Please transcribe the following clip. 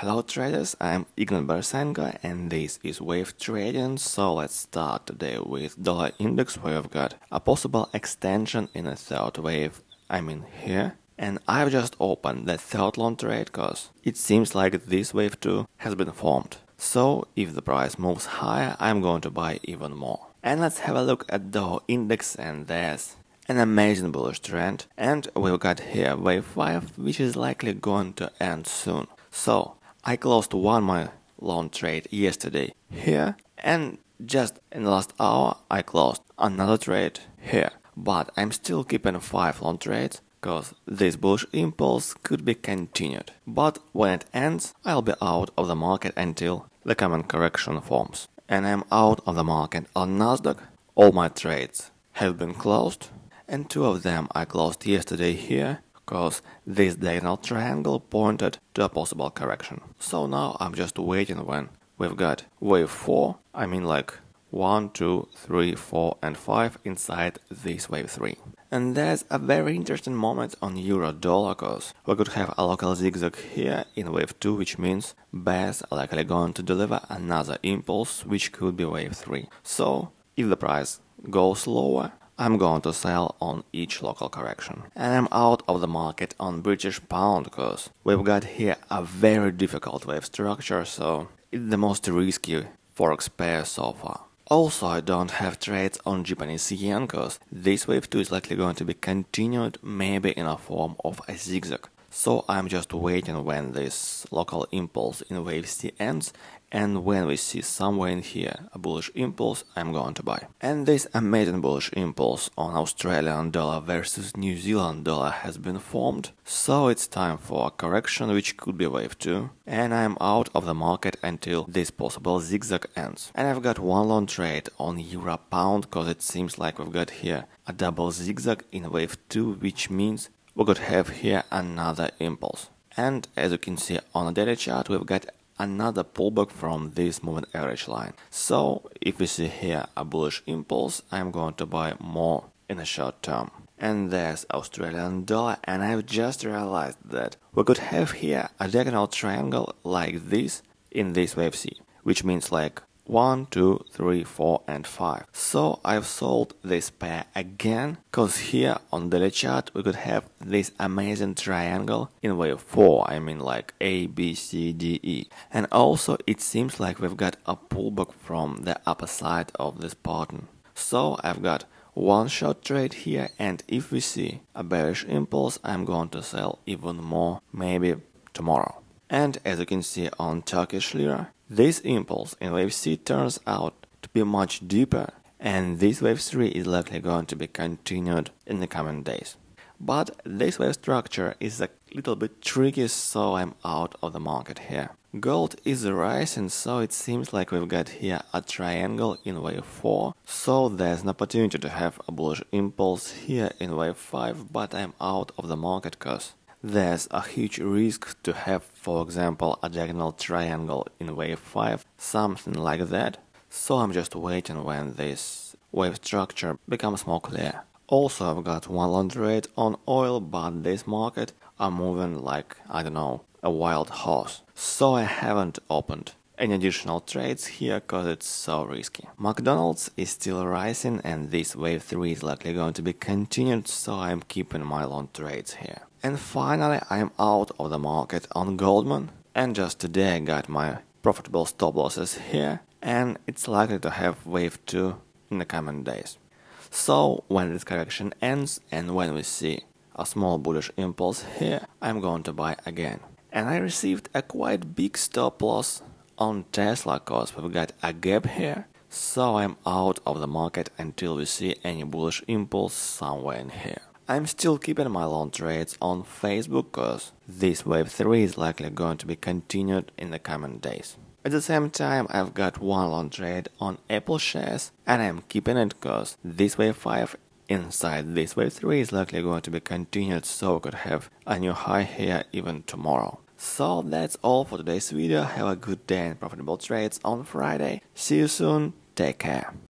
Hello traders, I'm Ignan Barsango and this is Wave Trading, so let's start today with dollar index where have got a possible extension in a third wave, I mean here. And I've just opened the third long trade cause it seems like this wave too has been formed. So if the price moves higher, I'm going to buy even more. And let's have a look at Dow index and there's an amazing bullish trend and we've got here wave 5 which is likely going to end soon. So I closed one mile long trade yesterday here and just in the last hour I closed another trade here. But I'm still keeping 5 long trades because this bullish impulse could be continued. But when it ends, I'll be out of the market until the common correction forms. And I'm out of the market on Nasdaq. All my trades have been closed and two of them I closed yesterday here cause this diagonal triangle pointed to a possible correction. So now I'm just waiting when we've got wave 4, I mean like 1, 2, 3, 4 and 5 inside this wave 3. And there's a very interesting moment on euro dollar cause we could have a local zigzag here in wave 2 which means bears are likely going to deliver another impulse which could be wave 3. So if the price goes lower I'm going to sell on each local correction. And I'm out of the market on British pound because we've got here a very difficult wave structure, so it's the most risky forex pair so far. Also, I don't have trades on Japanese yen because this wave 2 is likely going to be continued, maybe in a form of a zigzag. So I'm just waiting when this local impulse in wave C ends and when we see somewhere in here a bullish impulse, I'm going to buy. And this amazing bullish impulse on Australian dollar versus New Zealand dollar has been formed, so it's time for a correction which could be wave 2, and I'm out of the market until this possible zigzag ends. And I've got one long trade on euro pound cause it seems like we've got here a double zigzag in wave 2 which means we could have here another impulse. And as you can see on the daily chart, we've got another pullback from this moving average line. So if we see here a bullish impulse, I'm going to buy more in the short term. And there's Australian dollar and I've just realized that we could have here a diagonal triangle like this in this wave C, which means like 1, 2, 3, 4 and 5. So I've sold this pair again, cause here on the chart we could have this amazing triangle in wave 4, I mean like A, B, C, D, E. And also it seems like we've got a pullback from the upper side of this pattern. So I've got one short trade here and if we see a bearish impulse I'm going to sell even more, maybe tomorrow. And as you can see on Turkish Lira, this impulse in wave C turns out to be much deeper and this wave 3 is likely going to be continued in the coming days. But this wave structure is a little bit tricky so I'm out of the market here. Gold is rising so it seems like we've got here a triangle in wave 4 so there's an opportunity to have a bullish impulse here in wave 5 but I'm out of the market cause there's a huge risk to have, for example, a diagonal triangle in wave 5, something like that, so I'm just waiting when this wave structure becomes more clear. Also, I've got one long trade on oil, but this market are moving like, I don't know, a wild horse. So I haven't opened any additional trades here cause it's so risky. McDonald's is still rising and this wave 3 is likely going to be continued so I'm keeping my long trades here. And finally I am out of the market on Goldman and just today I got my profitable stop losses here and it's likely to have wave 2 in the coming days. So when this correction ends and when we see a small bullish impulse here, I'm going to buy again. And I received a quite big stop loss on Tesla cause we've got a gap here. So I'm out of the market until we see any bullish impulse somewhere in here. I'm still keeping my long trades on Facebook cause this wave 3 is likely going to be continued in the coming days. At the same time, I've got one long trade on Apple shares and I'm keeping it cause this wave 5 inside this wave 3 is likely going to be continued so we could have a new high here even tomorrow. So that's all for today's video, have a good day and profitable trades on Friday, see you soon, take care.